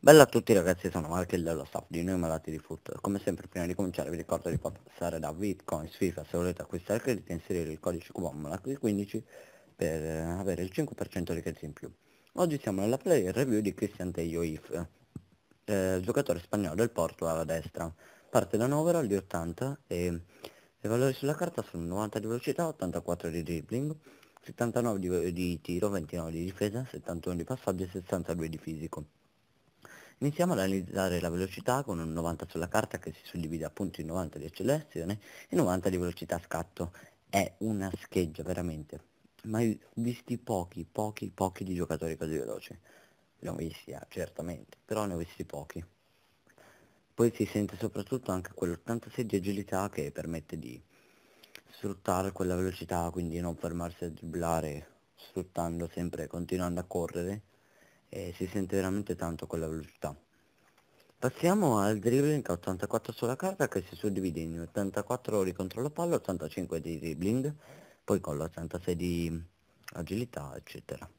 Bella a tutti ragazzi, sono Markel dello staff di Noi Malati di Foot. Come sempre prima di cominciare vi ricordo di passare da Bitcoin, FIFA se volete acquistare crediti e inserire il codice CUBOMLAC15 per eh, avere il 5% di crediti in più. Oggi siamo nella play review di Cristian Tejo If, eh, giocatore spagnolo del Porto alla destra. Parte da un di 80 e i valori sulla carta sono 90 di velocità, 84 di dribbling, 79 di, di tiro, 29 di difesa, 71 di passaggio e 62 di fisico. Iniziamo ad analizzare la velocità con un 90 sulla carta che si suddivide appunto in 90 di accelerazione e 90 di velocità scatto. È una scheggia veramente, ma ho visti pochi, pochi, pochi di giocatori così veloci. Ne ho visti, ah, certamente, però ne ho visti pochi. Poi si sente soprattutto anche quell'86 di agilità che permette di sfruttare quella velocità, quindi non fermarsi a dribblare sfruttando sempre, continuando a correre e si sente veramente tanto quella velocità. Passiamo al dribbling a 84 sulla carta che si suddivide in 84 di controllo palla, 85 di dribbling, poi con l'86 di agilità eccetera.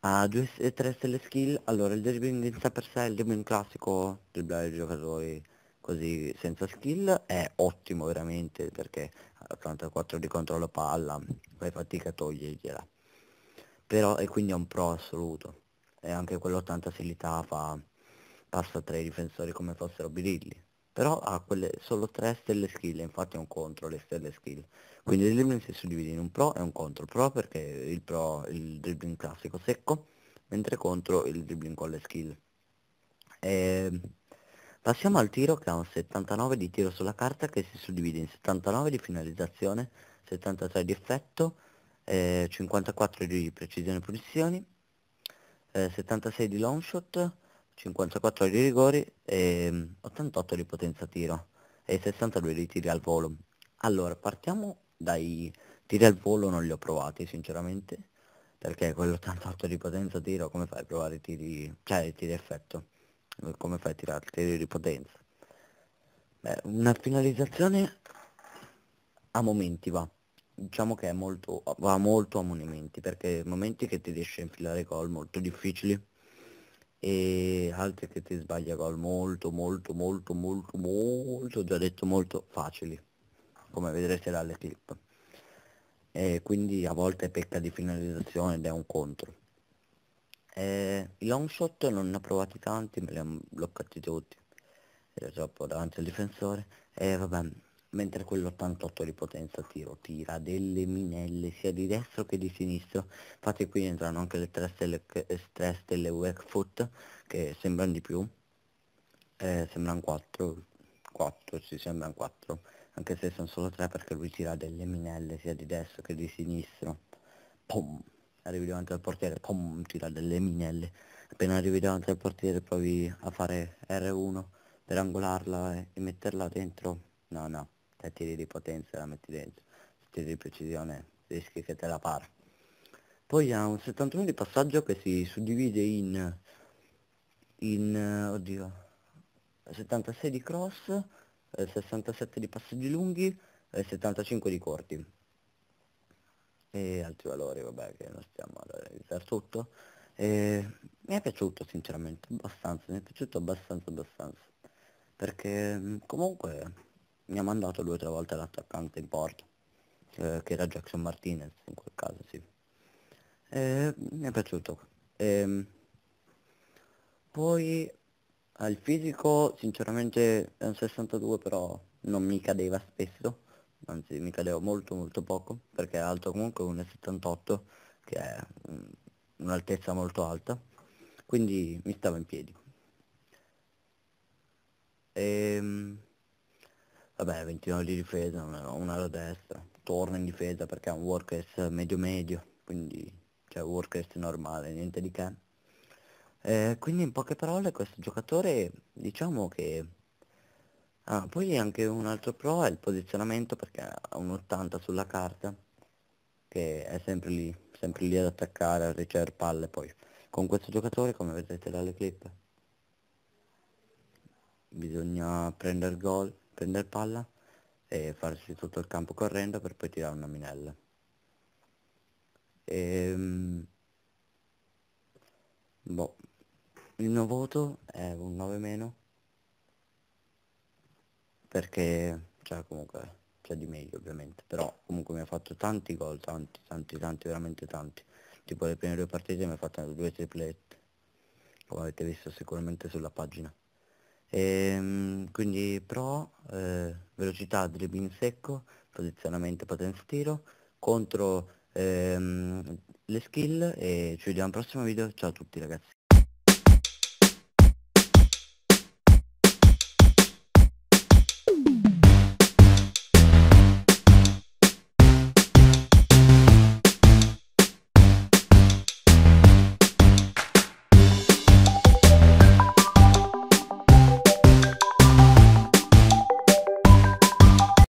Ha 2 e 3 stelle skill, allora il dribbling in sé per sé, il dribbling classico, dribblare i giocatori così senza skill è ottimo veramente perché 84 di controllo palla fai fatica a togliergliela però e quindi è un pro assoluto e anche quell'80 Silità fa, passa tra i difensori come fossero birilli. Però ha quelle, solo tre stelle skill, infatti è un contro le stelle skill. Quindi il dribbling si suddivide in un pro e un contro. Pro perché il pro è il dribbling classico secco, mentre contro il dribbling con le skill. E... Ehm, passiamo al tiro che ha un 79 di tiro sulla carta che si suddivide in 79 di finalizzazione, 73 di effetto, eh, 54 di precisione e punizioni 76 eh, di long shot, 54 di rigori e 88 mm, di potenza tiro e 62 di tiri al volo. Allora, partiamo dai tiri al volo, non li ho provati sinceramente, perché quell'88 di potenza tiro, come fai a provare i tiri, cioè i tiri effetto? Come fai a tirare i tiri di potenza? Beh, una finalizzazione a momenti va, diciamo che molto, va molto a monumenti perché momenti che ti riesce a infilare gol molto difficili e altri che ti sbaglia gol molto molto molto molto molto già detto molto facili come vedrete dalle clip e quindi a volte pecca di finalizzazione ed è un contro e i long shot non ne ho provati tanti me li hanno bloccati tutti era troppo davanti al difensore e vabbè mentre quell'88 di potenza tiro tira delle minelle sia di destro che di sinistro infatti qui entrano anche le 3 stelle, tre stelle eh, Wakefoot che sembrano di più eh, sembrano 4 4 si sì, sembrano 4 anche se sono solo 3 perché lui tira delle minelle sia di destro che di sinistro pom arrivi davanti al portiere pom tira delle minelle appena arrivi davanti al portiere provi a fare R1 per angolarla e metterla dentro no no te tiri di potenza la metti dentro, se tiri di precisione rischi che te la par Poi ha un 71 di passaggio che si suddivide in, in eh, oddio, 76 di cross, 67 eh, di passaggi lunghi e 75 di corti. E altri valori, vabbè, che non stiamo ad analizzare tutto. E mi è piaciuto sinceramente, abbastanza, mi è piaciuto abbastanza abbastanza. Perché mm, comunque mi ha mandato due o tre volte l'attaccante in porta, eh, che era Jackson Martinez in quel caso, sì. E, mi è piaciuto. E, ehm, poi al fisico sinceramente è un 62 però non mi cadeva spesso, anzi mi cadeva molto molto poco, perché è alto comunque 1,78, che è un'altezza molto alta, quindi mi stava in piedi. Ehm vabbè 29 di difesa, un aro destra, torna in difesa perché è un workers medio medio, quindi cioè workers normale, niente di che. Eh, quindi in poche parole questo giocatore diciamo che... Ah, poi anche un altro pro è il posizionamento perché ha un 80 sulla carta, che è sempre lì, sempre lì ad attaccare, a ricevere palle poi. Con questo giocatore come vedete dalle clip bisogna prendere gol prendere palla e farsi tutto il campo correndo per poi tirare una minella. E, ehm, boh, il mio voto è un 9 meno perché cioè comunque c'è di meglio ovviamente però comunque mi ha fatto tanti gol tanti tanti tanti veramente tanti tipo le prime due partite mi ha fatto due triplette come avete visto sicuramente sulla pagina e, ehm, quindi però eh, velocità, dribbling in secco, posizionamento, potenza tiro, contro ehm, le skill e ci vediamo al prossimo video, ciao a tutti ragazzi.